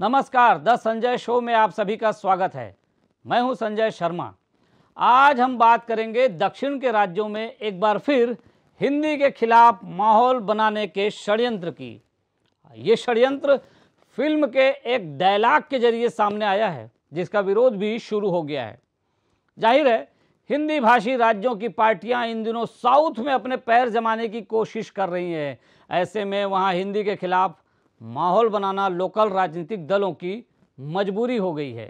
नमस्कार the Sanjay show में आप सभी का स्वागत है मैं हूं संजय शर्मा आज हम बात करेंगे दक्षिण के राज्यों में एक बार फिर हिंदी के खिलाफ माहौल बनाने के षड्यंत्र की ये षड्यंत्र फिल्म के एक डायलॉग के जरिए सामने आया है जिसका विरोध भी शुरू हो गया है जाहिर है हिंदी भाषी राज्यों की पार्टियां इन दिनों साउथ में अपने पैर जमाने की कोशिश कर रही हैं ऐसे में वहां हिंदी के खिलाफ माहौल बनाना लोकल राजनीतिक दलों की मजबूरी हो गई है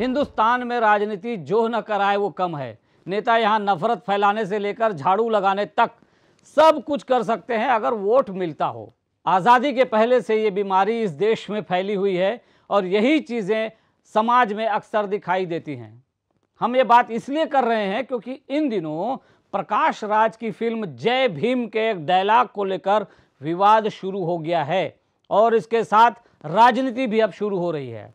हिंदुस्तान में राजनीति जो न कराए वो कम है नेता यहाँ नफरत फैलाने से लेकर झाड़ू लगाने तक सब कुछ कर सकते हैं अगर वोट मिलता हो आज़ादी के पहले से ये बीमारी इस देश में फैली हुई है और यही चीज़ें समाज में अक्सर दिखाई देती हैं हम ये बात इसलिए कर रहे हैं क्योंकि इन दिनों प्रकाश राज की फिल्म जय भीम के एक डायलॉग को लेकर विवाद शुरू हो गया है और इसके साथ राजनीति भी अब शुरू हो रही है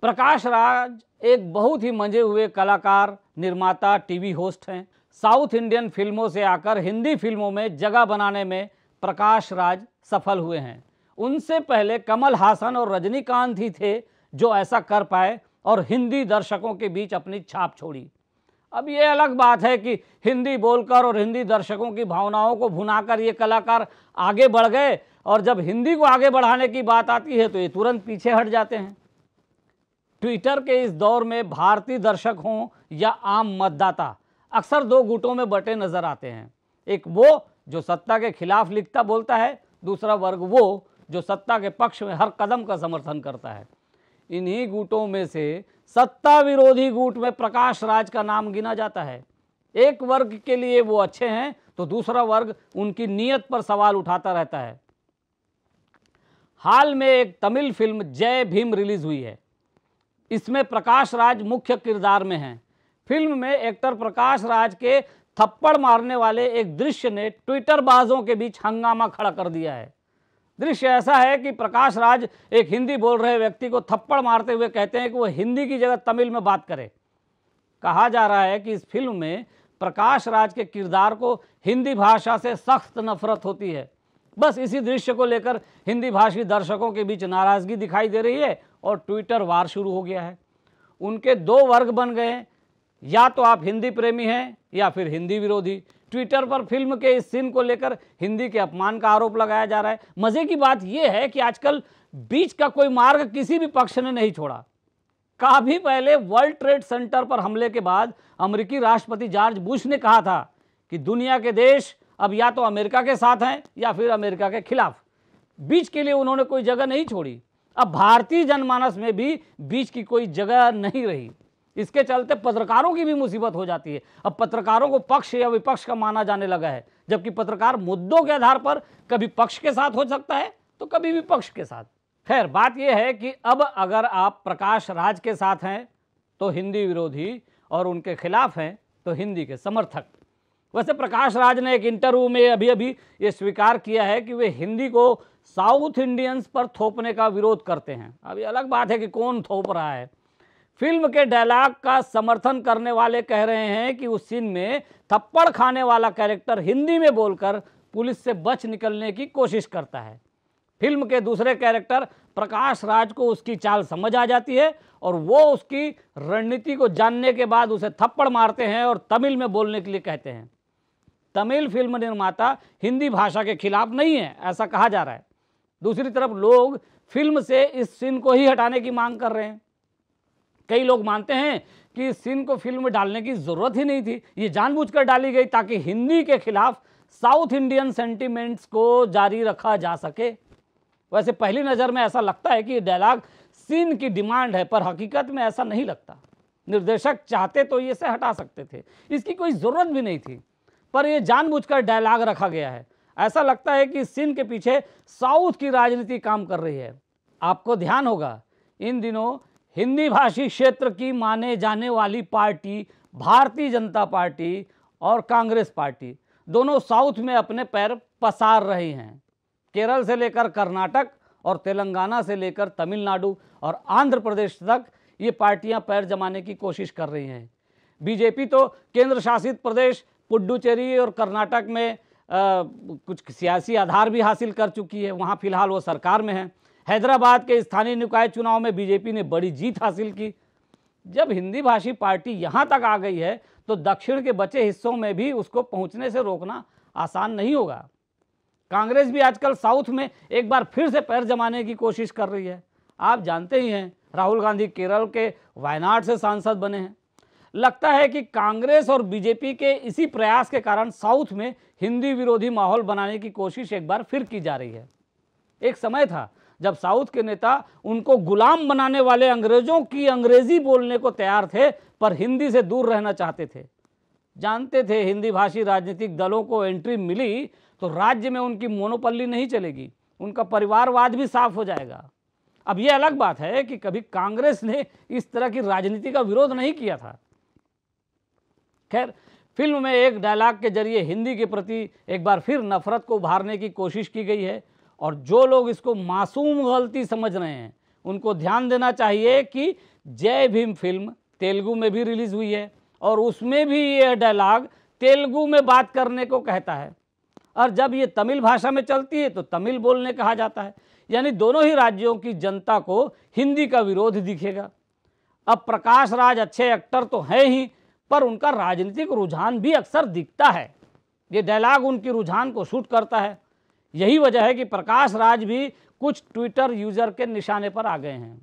प्रकाश राज एक बहुत ही मजे हुए कलाकार निर्माता टीवी होस्ट हैं साउथ इंडियन फिल्मों से आकर हिंदी फिल्मों में जगह बनाने में प्रकाश राज सफल हुए हैं उनसे पहले कमल हासन और रजनीकांत ही थे जो ऐसा कर पाए और हिंदी दर्शकों के बीच अपनी छाप छोड़ी अब ये अलग बात है कि हिंदी बोलकर और हिंदी दर्शकों की भावनाओं को भुनाकर ये कलाकार आगे बढ़ गए और जब हिंदी को आगे बढ़ाने की बात आती है तो ये तुरंत पीछे हट जाते हैं ट्विटर के इस दौर में भारतीय दर्शक हों या आम मतदाता अक्सर दो गुटों में बटे नजर आते हैं एक वो जो सत्ता के खिलाफ लिखता बोलता है दूसरा वर्ग वो जो सत्ता के पक्ष में हर कदम का समर्थन करता है इन्हीं गुटों में से सत्ता विरोधी गुट में प्रकाश राज का नाम गिना जाता है एक वर्ग के लिए वो अच्छे हैं तो दूसरा वर्ग उनकी नीयत पर सवाल उठाता रहता है हाल में एक तमिल फिल्म जय भीम रिलीज हुई है इसमें प्रकाश राज मुख्य किरदार में हैं फिल्म में एक्टर प्रकाश राज के थप्पड़ मारने वाले एक दृश्य ने ट्विटर बाजों के बीच हंगामा खड़ा कर दिया है दृश्य ऐसा है कि प्रकाश राज एक हिंदी बोल रहे व्यक्ति को थप्पड़ मारते हुए कहते हैं कि वो हिंदी की जगह तमिल में बात करे कहा जा रहा है कि इस फिल्म में प्रकाश राज के किरदार को हिंदी भाषा से सख्त नफरत होती है बस इसी दृश्य को लेकर हिंदी भाषी दर्शकों के बीच नाराज़गी दिखाई दे रही है और ट्विटर वार शुरू हो गया है उनके दो वर्ग बन गए हैं या तो आप हिंदी प्रेमी हैं या फिर हिंदी विरोधी ट्विटर पर फिल्म के इस सीन को लेकर हिंदी के अपमान का आरोप लगाया जा रहा है मज़े की बात यह है कि आजकल बीच का कोई मार्ग किसी भी पक्ष ने नहीं छोड़ा काफी पहले वर्ल्ड ट्रेड सेंटर पर हमले के बाद अमेरिकी राष्ट्रपति जॉर्ज बुश ने कहा था कि दुनिया के देश अब या तो अमेरिका के साथ हैं या फिर अमेरिका के खिलाफ बीच के लिए उन्होंने कोई जगह नहीं छोड़ी अब भारतीय जनमानस में भी बीच की कोई जगह नहीं रही इसके चलते पत्रकारों की भी मुसीबत हो जाती है अब पत्रकारों को पक्ष या विपक्ष का माना जाने लगा है जबकि पत्रकार मुद्दों के आधार पर कभी पक्ष के साथ हो सकता है तो कभी विपक्ष के साथ खैर बात यह है कि अब अगर आप प्रकाश राज के साथ हैं तो हिंदी विरोधी और उनके खिलाफ हैं तो हिंदी के समर्थक वैसे प्रकाश राज ने एक इंटरव्यू में अभी अभी ये स्वीकार किया है कि वे हिंदी को साउथ इंडियंस पर थोपने का विरोध करते हैं अभी अलग बात है कि कौन थोप रहा है फिल्म के डायलॉग का समर्थन करने वाले कह रहे हैं कि उस सीन में थप्पड़ खाने वाला कैरेक्टर हिंदी में बोलकर पुलिस से बच निकलने की कोशिश करता है फिल्म के दूसरे कैरेक्टर प्रकाश राज को उसकी चाल समझ आ जाती है और वो उसकी रणनीति को जानने के बाद उसे थप्पड़ मारते हैं और तमिल में बोलने के लिए कहते हैं तमिल फिल्म निर्माता हिंदी भाषा के खिलाफ नहीं है ऐसा कहा जा रहा है दूसरी तरफ लोग फिल्म से इस सीन को ही हटाने की मांग कर रहे हैं कई लोग मानते हैं कि इस सीन को फिल्म में डालने की ज़रूरत ही नहीं थी ये जानबूझकर डाली गई ताकि हिंदी के खिलाफ साउथ इंडियन सेंटीमेंट्स को जारी रखा जा सके वैसे पहली नज़र में ऐसा लगता है कि ये डायलॉग सीन की डिमांड है पर हकीकत में ऐसा नहीं लगता निर्देशक चाहते तो ये से हटा सकते थे इसकी कोई ज़रूरत भी नहीं थी पर यह जानबूझकर डायलॉग रखा गया है ऐसा लगता है कि सीन के पीछे साउथ की राजनीति काम कर रही है आपको ध्यान होगा इन दिनों हिंदी भाषी क्षेत्र की माने जाने वाली पार्टी भारतीय जनता पार्टी और कांग्रेस पार्टी दोनों साउथ में अपने पैर पसार रहे हैं केरल से लेकर कर्नाटक और तेलंगाना से लेकर तमिलनाडु और आंध्र प्रदेश तक ये पार्टियां पैर जमाने की कोशिश कर रही हैं बीजेपी तो केंद्र शासित प्रदेश पुडुचेरी और कर्नाटक में आ, कुछ सियासी आधार भी हासिल कर चुकी है वहाँ फिलहाल वो सरकार में है हैदराबाद के स्थानीय निकाय चुनाव में बीजेपी ने बड़ी जीत हासिल की जब हिंदी भाषी पार्टी यहाँ तक आ गई है तो दक्षिण के बचे हिस्सों में भी उसको पहुँचने से रोकना आसान नहीं होगा कांग्रेस भी आजकल साउथ में एक बार फिर से पैर जमाने की कोशिश कर रही है आप जानते ही हैं राहुल गांधी केरल के वायनाड से सांसद बने हैं लगता है कि कांग्रेस और बीजेपी के इसी प्रयास के कारण साउथ में हिंदी विरोधी माहौल बनाने की कोशिश एक बार फिर की जा रही है एक समय था जब साउथ के नेता उनको गुलाम बनाने वाले अंग्रेजों की अंग्रेजी बोलने को तैयार थे पर हिंदी से दूर रहना चाहते थे जानते थे हिंदी भाषी राजनीतिक दलों को एंट्री मिली तो राज्य में उनकी मोनोपल्ली नहीं चलेगी उनका परिवारवाद भी साफ हो जाएगा अब यह अलग बात है कि कभी कांग्रेस ने इस तरह की राजनीति का विरोध नहीं किया था खैर फिल्म में एक डायलॉग के जरिए हिंदी के प्रति एक बार फिर नफरत को उभारने की कोशिश की गई है और जो लोग इसको मासूम गलती समझ रहे हैं उनको ध्यान देना चाहिए कि जय भीम फिल्म तेलुगू में भी रिलीज़ हुई है और उसमें भी यह डायलाग तेलुगू में बात करने को कहता है और जब ये तमिल भाषा में चलती है तो तमिल बोलने कहा जाता है यानी दोनों ही राज्यों की जनता को हिंदी का विरोध दिखेगा अब प्रकाश राज अच्छे एक्टर तो हैं ही पर उनका राजनीतिक रुझान भी अक्सर दिखता है ये डायलाग उनकी रुझान को शूट करता है यही वजह है कि प्रकाश राज भी कुछ ट्विटर यूजर के निशाने पर आ गए हैं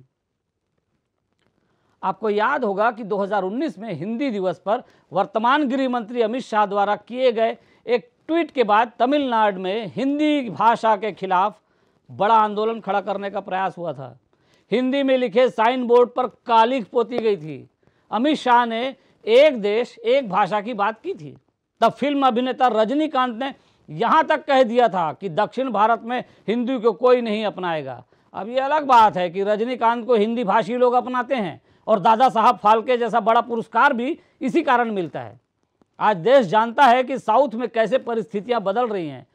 आपको याद होगा कि 2019 में हिंदी दिवस पर वर्तमान गृह मंत्री अमित शाह द्वारा किए गए एक ट्वीट के बाद तमिलनाडु में हिंदी भाषा के खिलाफ बड़ा आंदोलन खड़ा करने का प्रयास हुआ था हिंदी में लिखे साइन बोर्ड पर कालिख पोती गई थी अमित शाह ने एक देश एक भाषा की बात की थी तब फिल्म अभिनेता रजनीकांत ने यहाँ तक कह दिया था कि दक्षिण भारत में हिंदी को कोई नहीं अपनाएगा अब ये अलग बात है कि रजनीकांत को हिंदी भाषी लोग अपनाते हैं और दादा साहब फाल्के जैसा बड़ा पुरस्कार भी इसी कारण मिलता है आज देश जानता है कि साउथ में कैसे परिस्थितियां बदल रही हैं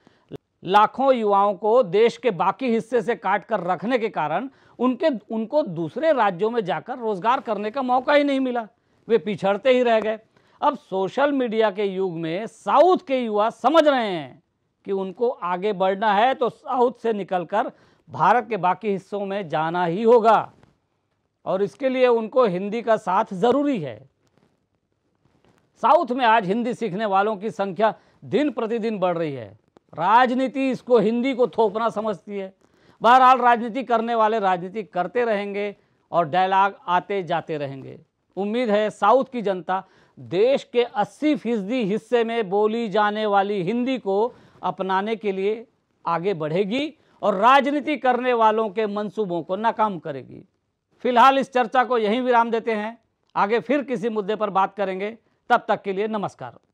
लाखों युवाओं को देश के बाकी हिस्से से काट कर रखने के कारण उनके उनको दूसरे राज्यों में जाकर रोजगार करने का मौका ही नहीं मिला वे पिछड़ते ही रह गए अब सोशल मीडिया के युग में साउथ के युवा समझ रहे हैं कि उनको आगे बढ़ना है तो साउथ से निकलकर भारत के बाकी हिस्सों में जाना ही होगा और इसके लिए उनको हिंदी का साथ ज़रूरी है साउथ में आज हिंदी सीखने वालों की संख्या दिन प्रतिदिन बढ़ रही है राजनीति इसको हिंदी को थोपना समझती है बहरहाल राजनीति करने वाले राजनीति करते रहेंगे और डायलॉग आते जाते रहेंगे उम्मीद है साउथ की जनता देश के 80 फीसदी हिस्से में बोली जाने वाली हिंदी को अपनाने के लिए आगे बढ़ेगी और राजनीति करने वालों के मंसूबों को नाकाम करेगी फिलहाल इस चर्चा को यहीं विराम देते हैं आगे फिर किसी मुद्दे पर बात करेंगे तब तक के लिए नमस्कार